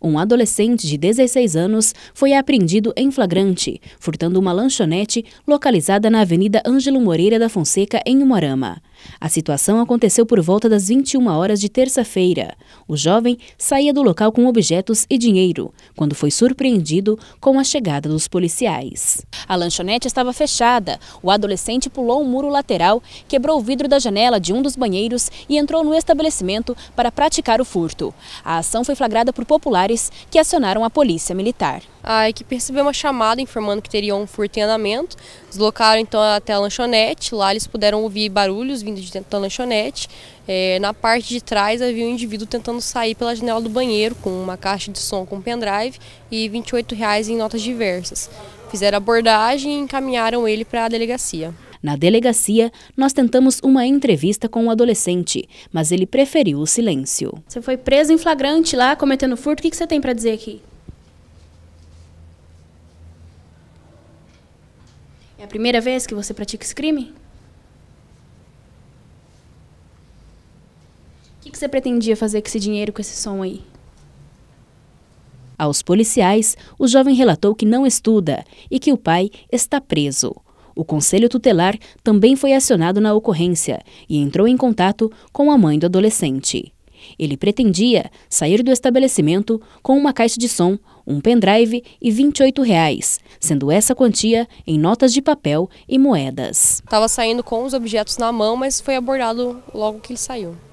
Um adolescente de 16 anos foi apreendido em flagrante, furtando uma lanchonete localizada na Avenida Ângelo Moreira da Fonseca, em Umuarama. A situação aconteceu por volta das 21 horas de terça-feira. O jovem saía do local com objetos e dinheiro, quando foi surpreendido com a chegada dos policiais. A lanchonete estava fechada. O adolescente pulou um muro lateral, quebrou o vidro da janela de um dos banheiros e entrou no estabelecimento para praticar o furto. A ação foi flagrada por populares que acionaram a polícia militar. A equipe recebeu uma chamada informando que teria um furto em andamento. Deslocaram então até a lanchonete. Lá eles puderam ouvir barulhos vindo de dentro da lanchonete. É, na parte de trás havia um indivíduo tentando sair pela janela do banheiro com uma caixa de som com pendrive e R$ 28 reais em notas diversas. Fizeram abordagem e encaminharam ele para a delegacia. Na delegacia, nós tentamos uma entrevista com o um adolescente, mas ele preferiu o silêncio. Você foi preso em flagrante lá, cometendo furto. O que você tem para dizer aqui? É a primeira vez que você pratica esse crime? O que você pretendia fazer com esse dinheiro, com esse som aí? Aos policiais, o jovem relatou que não estuda e que o pai está preso. O conselho tutelar também foi acionado na ocorrência e entrou em contato com a mãe do adolescente. Ele pretendia sair do estabelecimento com uma caixa de som, um pendrive e 28 reais, sendo essa quantia em notas de papel e moedas. Estava saindo com os objetos na mão, mas foi abordado logo que ele saiu.